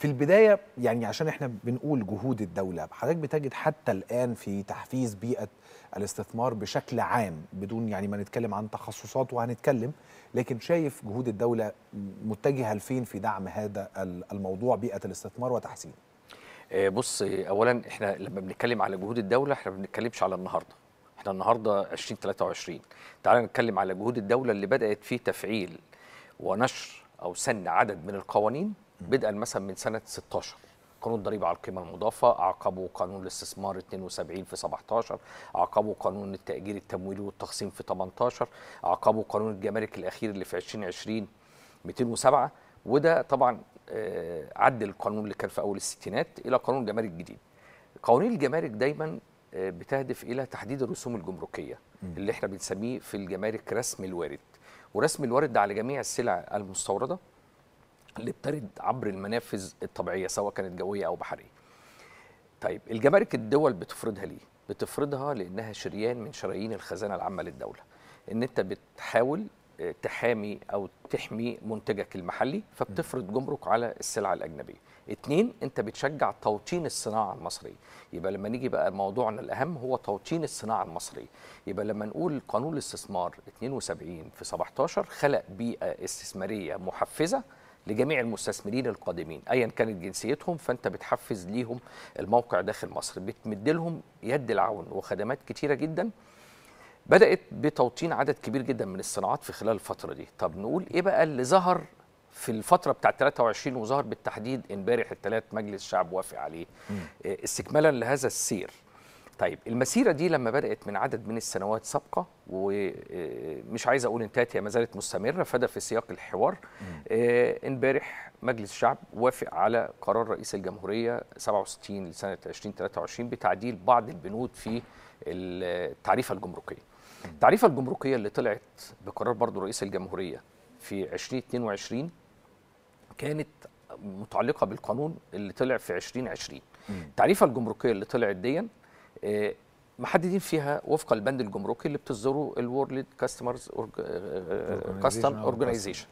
في البدايه يعني عشان احنا بنقول جهود الدوله حضرتك بتجد حتى الان في تحفيز بيئه الاستثمار بشكل عام بدون يعني ما نتكلم عن تخصصات وهنتكلم لكن شايف جهود الدوله متجهه لفين في دعم هذا الموضوع بيئه الاستثمار وتحسينه آه، بص اولا احنا لما بنتكلم على جهود الدوله احنا ما بنتكلمش على النهارده احنا النهارده 2023 تعالى نتكلم على جهود الدوله اللي بدات في تفعيل ونشر او سن عدد من القوانين بدءا مثلا من سنه 16 قانون الضريبه على القيمه المضافه اعقبه قانون الاستثمار 72 في 17 اعقبه قانون التاجير التمويلي والتخصيم في 18 اعقبه قانون الجمارك الاخير اللي في 2020 207 وده طبعا آه، عدل القانون اللي كان في اول الستينات الى قانون جمارك جديد قوانين الجمارك دايما آه، بتهدف الى تحديد الرسوم الجمركيه اللي احنا بنسميه في الجمارك رسم الوارد ورسم الوارد ده على جميع السلع المستورده اللي بترد عبر المنافذ الطبيعيه سواء كانت جويه او بحريه. طيب الجمارك الدول بتفرضها ليه؟ بتفرضها لانها شريان من شرايين الخزانه العامه للدوله. ان انت بتحاول آه، تحامي او تحمي منتجك المحلي فبتفرض جمرك على السلع الاجنبيه. اثنين انت بتشجع توطين الصناعه المصريه، يبقى لما نيجي بقى موضوعنا الاهم هو توطين الصناعه المصريه، يبقى لما نقول قانون الاستثمار 72 في 17 خلق بيئه استثماريه محفزه لجميع المستثمرين القادمين ايا كانت جنسيتهم فانت بتحفز ليهم الموقع داخل مصر بتمد لهم يد العون وخدمات كتيره جدا بدات بتوطين عدد كبير جدا من الصناعات في خلال الفتره دي طب نقول ايه بقى اللي ظهر في الفتره بتاعت 23 وظهر بالتحديد امبارح الثلاث مجلس شعب وافق عليه إيه، استكمالا لهذا السير طيب المسيرة دي لما بدأت من عدد من السنوات سابقة ومش آه، عايز أقول انتهت هي ما زالت مستمرة فده في سياق الحوار آه، امبارح مجلس الشعب وافق على قرار رئيس الجمهورية 67 لسنة 2023 بتعديل بعض البنود في التعريفة الجمركية التعريفة الجمركية اللي طلعت بقرار برضو رئيس الجمهورية في 2022 كانت متعلقة بالقانون اللي طلع في 2020 التعريفة الجمركية اللي طلعت ديًا آه، محددين فيها وفق البند الجمركي اللي بتصدره الورلد كاستمرز كاستم اورجنايزيشن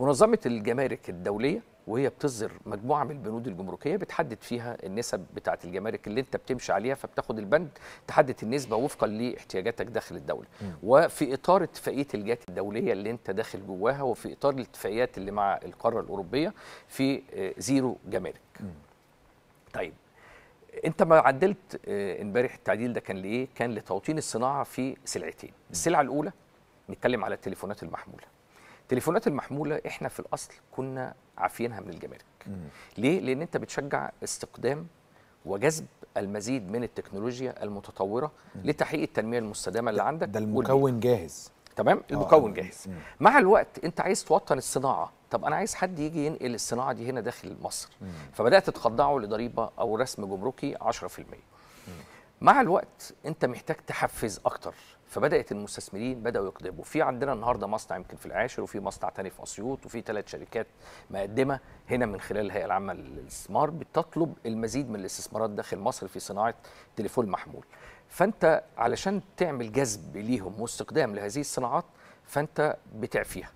منظمه الجمارك الدوليه وهي بتصدر مجموعه من البنود الجمركيه بتحدد فيها النسب بتاعه الجمارك اللي انت بتمشي عليها فبتاخد البند تحدد النسبه وفقا لاحتياجاتك داخل الدوله م. وفي اطار اتفاقيه الجات الدوليه اللي انت داخل جواها وفي اطار الاتفاقيات اللي مع القاره الاوروبيه في آه، زيرو جمارك م. طيب انت ما عدلت آه، امبارح التعديل ده كان لايه؟ كان لتوطين الصناعه في سلعتين، السلعه الاولى نتكلم على التليفونات المحموله. التليفونات المحموله احنا في الاصل كنا عافينها من الجمارك. ليه؟ لان انت بتشجع استقدام وجذب المزيد من التكنولوجيا المتطوره لتحقيق التنميه المستدامه اللي عندك ده المكون والبيئة. جاهز تمام آه، المكون آه، جاهز مع الوقت انت عايز توطن الصناعه طب انا عايز حد يجي ينقل الصناعه دي هنا داخل مصر فبدات تخضعه لضريبه او رسم جمركي 10% مع الوقت انت محتاج تحفز اكتر فبدات المستثمرين بداوا يقدموا في عندنا النهارده مصنع يمكن في العاشر وفي مصنع تاني في اسيوط وفي ثلاث شركات مقدمه هنا من خلال الهيئه العامه للاستثمار بتطلب المزيد من الاستثمارات داخل مصر في صناعه تليفون محمول فانت علشان تعمل جذب ليهم واستقدام لهذه الصناعات فانت بتعفيها